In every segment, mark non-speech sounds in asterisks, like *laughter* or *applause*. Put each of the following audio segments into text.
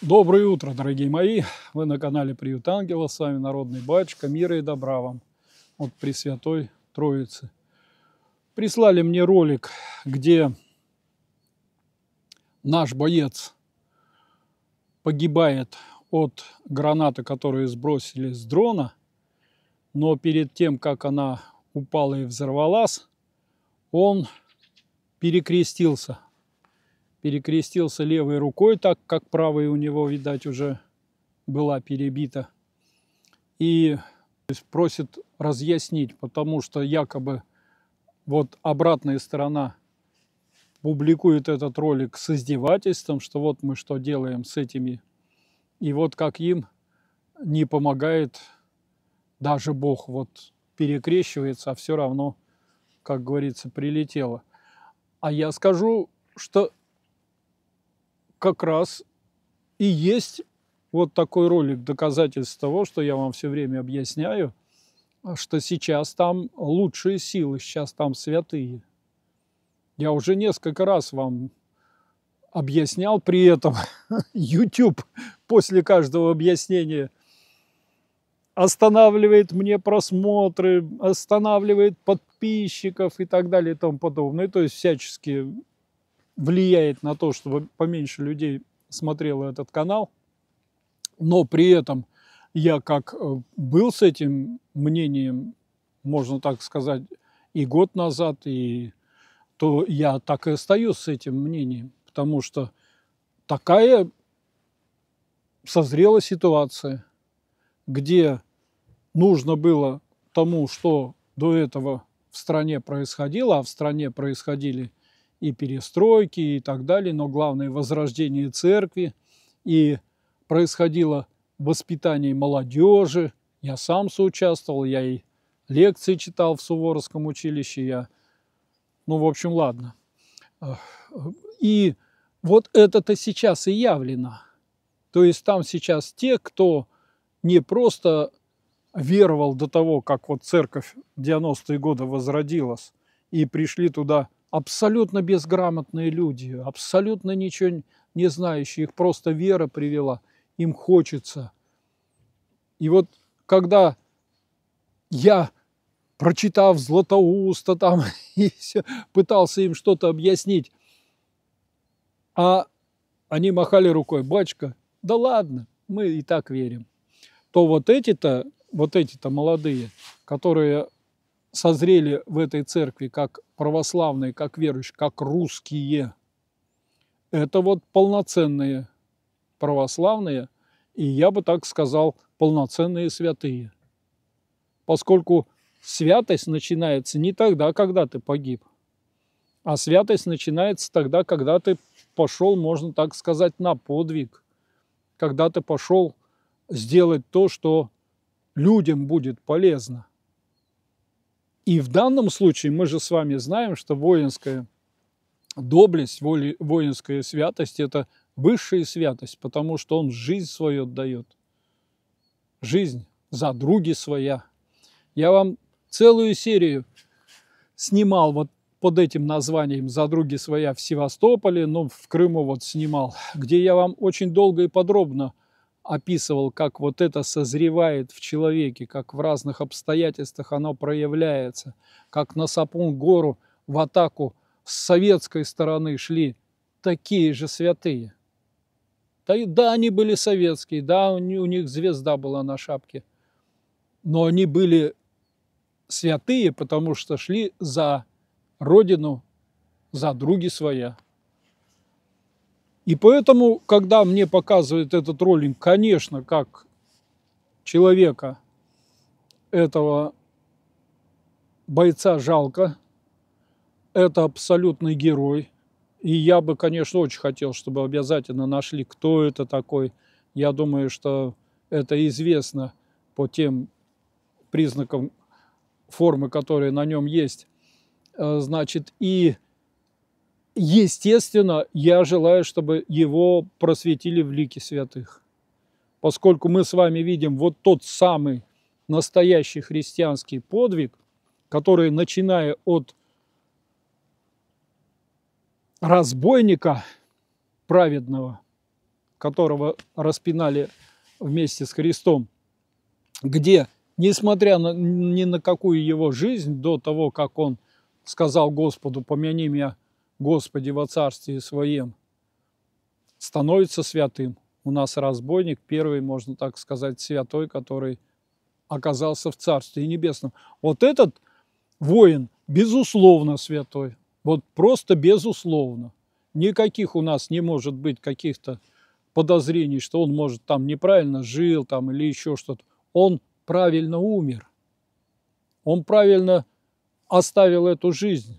Доброе утро, дорогие мои! Вы на канале Приют Ангела, с вами Народный Батюшка, мира и добра вам от Пресвятой Троицы. Прислали мне ролик, где наш боец погибает от гранаты, которую сбросили с дрона, но перед тем, как она упала и взорвалась, он перекрестился перекрестился левой рукой, так как правая у него, видать, уже была перебита. И просит разъяснить, потому что якобы вот обратная сторона публикует этот ролик с издевательством, что вот мы что делаем с этими, и вот как им не помогает даже Бог, вот перекрещивается, а все равно, как говорится, прилетело. А я скажу, что как раз и есть вот такой ролик, доказательство того, что я вам все время объясняю, а, что сейчас там лучшие силы, сейчас там святые. Я уже несколько раз вам объяснял при этом *laughs* YouTube после каждого объяснения останавливает мне просмотры, останавливает подписчиков и так далее и тому подобное. То есть всячески влияет на то, чтобы поменьше людей смотрело этот канал, но при этом я как э, был с этим мнением, можно так сказать, и год назад, и то я так и остаюсь с этим мнением, потому что такая созрела ситуация, где нужно было тому, что до этого в стране происходило, а в стране происходили и перестройки и так далее, но главное – возрождение церкви, и происходило воспитание молодежи. Я сам соучаствовал, я и лекции читал в Суворовском училище, я, ну, в общем, ладно. И вот это-то сейчас и явлено. То есть там сейчас те, кто не просто веровал до того, как вот церковь в 90-е годы возродилась, и пришли туда абсолютно безграмотные люди, абсолютно ничего не знающие, их просто вера привела, им хочется. И вот когда я, прочитав Златоуста там, *laughs* и все, пытался им что-то объяснить, а они махали рукой, бачка, да ладно, мы и так верим, то вот эти-то, вот эти-то молодые, которые созрели в этой церкви как православные, как верующие, как русские, это вот полноценные православные, и я бы так сказал, полноценные святые. Поскольку святость начинается не тогда, когда ты погиб, а святость начинается тогда, когда ты пошел, можно так сказать, на подвиг, когда ты пошел сделать то, что людям будет полезно. И в данном случае мы же с вами знаем, что воинская доблесть, воинская святость – это высшая святость, потому что он жизнь свою отдает. Жизнь за други своя. Я вам целую серию снимал вот под этим названием «За други своя» в Севастополе, но ну, в Крыму вот снимал, где я вам очень долго и подробно описывал, как вот это созревает в человеке, как в разных обстоятельствах оно проявляется, как на Сапун-гору в атаку с советской стороны шли такие же святые. Да, они были советские, да, у них звезда была на шапке, но они были святые, потому что шли за родину, за други своя. И поэтому, когда мне показывают этот ролик, конечно, как человека этого бойца жалко, это абсолютный герой. И я бы, конечно, очень хотел, чтобы обязательно нашли, кто это такой. Я думаю, что это известно по тем признакам формы, которые на нем есть. Э, значит, и Естественно, я желаю, чтобы его просветили в лике святых. Поскольку мы с вами видим вот тот самый настоящий христианский подвиг, который, начиная от разбойника праведного, которого распинали вместе с Христом, где, несмотря на, ни на какую его жизнь, до того, как он сказал Господу, помяни меня Господи во Царстве Своем, становится святым. У нас разбойник, первый, можно так сказать, святой, который оказался в Царстве Небесном. Вот этот воин, безусловно, святой. Вот просто безусловно. Никаких у нас не может быть каких-то подозрений, что он, может, там неправильно жил там, или еще что-то. Он правильно умер. Он правильно оставил эту жизнь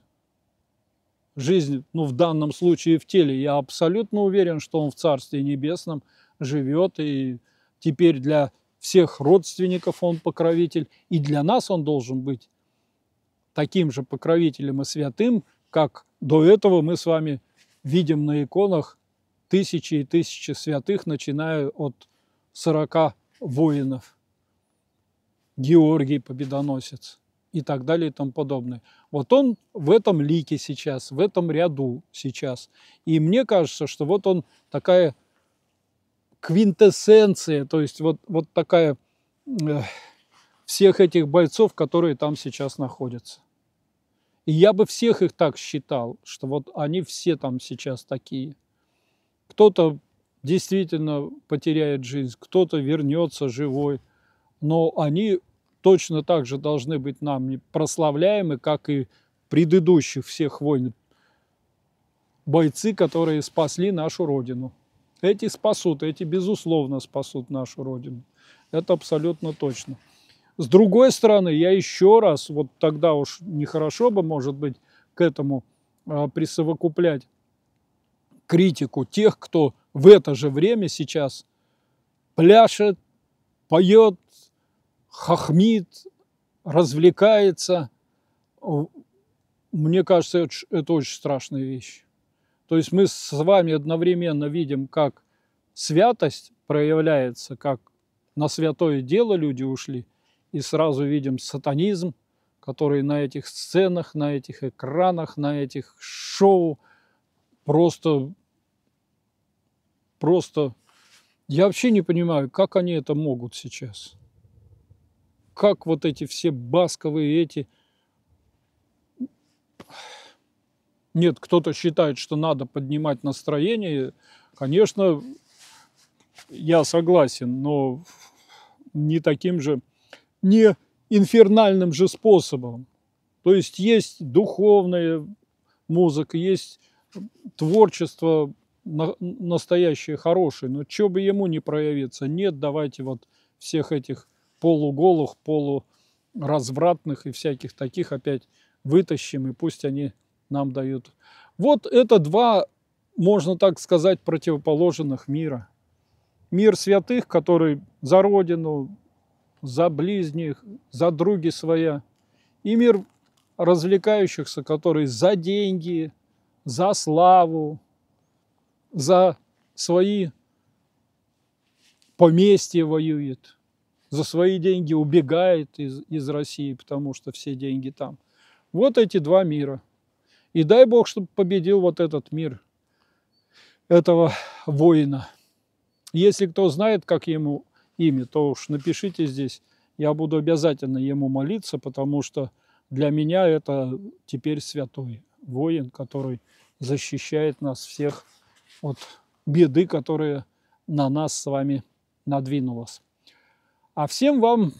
жизнь, ну, в данном случае в теле. Я абсолютно уверен, что он в Царстве Небесном живет, и теперь для всех родственников он покровитель, и для нас он должен быть таким же покровителем и святым, как до этого мы с вами видим на иконах тысячи и тысячи святых, начиная от 40 воинов. Георгий Победоносец – и так далее и тому подобное. Вот он в этом лике сейчас, в этом ряду сейчас. И мне кажется, что вот он такая квинтэссенция, то есть вот, вот такая э, всех этих бойцов, которые там сейчас находятся. И я бы всех их так считал, что вот они все там сейчас такие. Кто-то действительно потеряет жизнь, кто-то вернется живой, но они точно так же должны быть нам прославляемы, как и предыдущих всех войн бойцы, которые спасли нашу Родину. Эти спасут, эти, безусловно, спасут нашу Родину. Это абсолютно точно. С другой стороны, я еще раз, вот тогда уж нехорошо бы, может быть, к этому а, присовокуплять критику тех, кто в это же время сейчас пляшет, поет, хохмит, развлекается. Мне кажется, это очень страшная вещь. То есть мы с вами одновременно видим, как святость проявляется, как на святое дело люди ушли, и сразу видим сатанизм, который на этих сценах, на этих экранах, на этих шоу просто, просто... Я вообще не понимаю, как они это могут сейчас как вот эти все басковые эти... Нет, кто-то считает, что надо поднимать настроение. Конечно, я согласен, но не таким же, не инфернальным же способом. То есть есть духовная музыка, есть творчество настоящее, хорошее, но что бы ему не проявиться, нет, давайте вот всех этих полуголых, полуразвратных и всяких таких опять вытащим, и пусть они нам дают. Вот это два, можно так сказать, противоположных мира. Мир святых, который за родину, за ближних, за други своя, и мир развлекающихся, который за деньги, за славу, за свои поместья воюет – за свои деньги убегает из, из России, потому что все деньги там. Вот эти два мира. И дай бог, чтобы победил вот этот мир, этого воина. Если кто знает, как ему имя, то уж напишите здесь. Я буду обязательно ему молиться, потому что для меня это теперь святой воин, который защищает нас всех от беды, которая на нас с вами надвинулась. А всем вам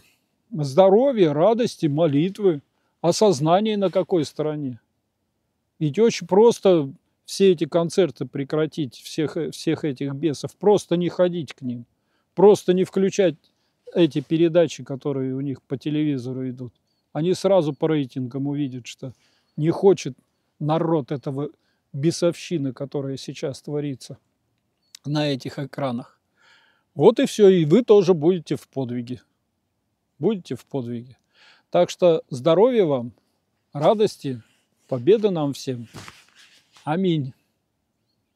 здоровья, радости, молитвы, осознание на какой стороне. Ведь очень просто все эти концерты прекратить, всех, всех этих бесов, просто не ходить к ним, просто не включать эти передачи, которые у них по телевизору идут. Они сразу по рейтингам увидят, что не хочет народ этого бесовщины, которая сейчас творится на этих экранах. Вот и все, и вы тоже будете в подвиге. Будете в подвиге. Так что здоровья вам, радости, победы нам всем. Аминь.